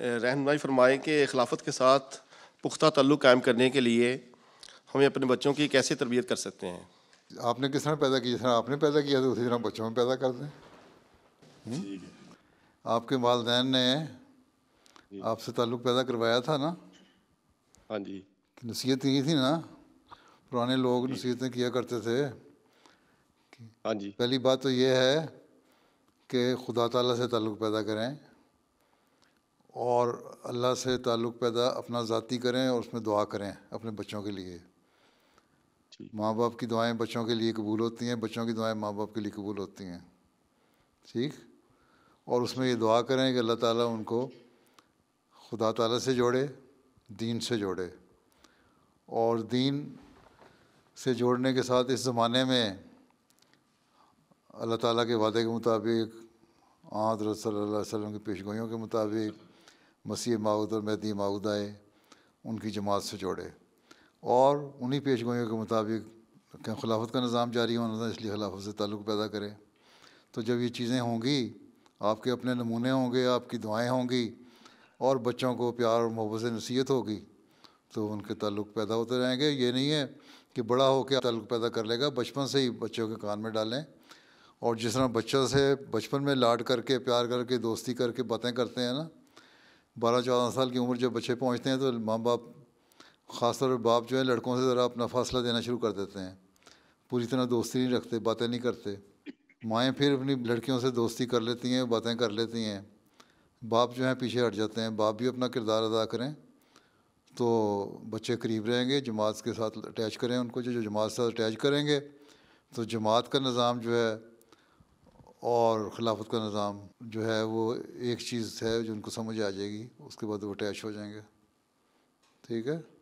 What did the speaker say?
रहनमाई फरमाएँ कि खिलाफत के साथ पुख्ता तल्लुक़ कायम करने के लिए हमें अपने बच्चों की कैसे तरबियत कर सकते हैं आपने किस तरह पैदा किया जिस तरह आपने पैदा किया तो उसी तरह बच्चों में पैदा कर दें हम्म? आपके वालदेन ने आपसे ताल्लुक़ पैदा करवाया था ना हाँ जी नसीहत यही थी ना पुराने लोग नसीहतें किया करते थे हाँ जी पहली बात तो ये है कि खुदा ताला से ताल्लुक़ पैदा करें और अल्लाह से ताल्लुक़ पैदा अपना ज़ाती करें और उसमें दुआ करें अपने बच्चों के लिए माँ बाप की दुआएं बच्चों के लिए कबूल होती हैं बच्चों की दुआएं माँ बाप के लिए कबूल होती हैं ठीक और उसमें ये दुआ करें कि अल्लाह ताला उनको खुदा ताला से जोड़े दीन से जोड़े और दीन से जोड़ने के साथ इस ज़माने में अल्लाह ताला के वादे के मुताबिक आदर सल्लल्लाहु अलैहि वसल्लम की पेशगोइयों के मुताबिक मसीह माउद और महदी माउद आए उनकी जमात से जोड़े और उन्हीं पेशगोइयों के मुताबिक खिलाफत का निज़ाम जारी होना था इसलिए खिलाफत से ताल्लुक़ पैदा करें तो जब ये चीज़ें होंगी आपके अपने नमूने होंगे आपकी दुआएं होंगी और बच्चों को प्यार और मोहब्बत से नसीहत होगी तो उनके ताल्लुक़ पैदा होते रहेंगे ये नहीं है कि बड़ा होकर ताल्लुक़ पैदा कर लेगा बचपन से ही बच्चों के कान में डालें और जिस तरह बच्चों से बचपन में लाड करके प्यार करके दोस्ती करके बातें करते हैं ना बारह चौदह साल की उम्र जब बच्चे पहुँचते हैं तो माँ बाप ख़ासतौर पर बाप जो है लड़कों से ज़रा अपना फासला देना शुरू कर देते हैं पूरी तरह दोस्ती नहीं रखते बातें नहीं करते माएँ फिर अपनी लड़कियों से दोस्ती कर लेती हैं बातें कर लेती हैं बाप जो हैं पीछे हट जाते हैं बाप भी अपना किरदार अदा करें तो बच्चे करीब रहेंगे जमात के साथ अटैच करें उनको जो जो जमात के साथ अटैच करेंगे तो जमात का निज़ाम जो है और खिलाफत का निज़ाम जो है वो एक चीज़ है जो उनको समझ आ जाएगी उसके बाद वो अटैच हो जाएंगे ठीक है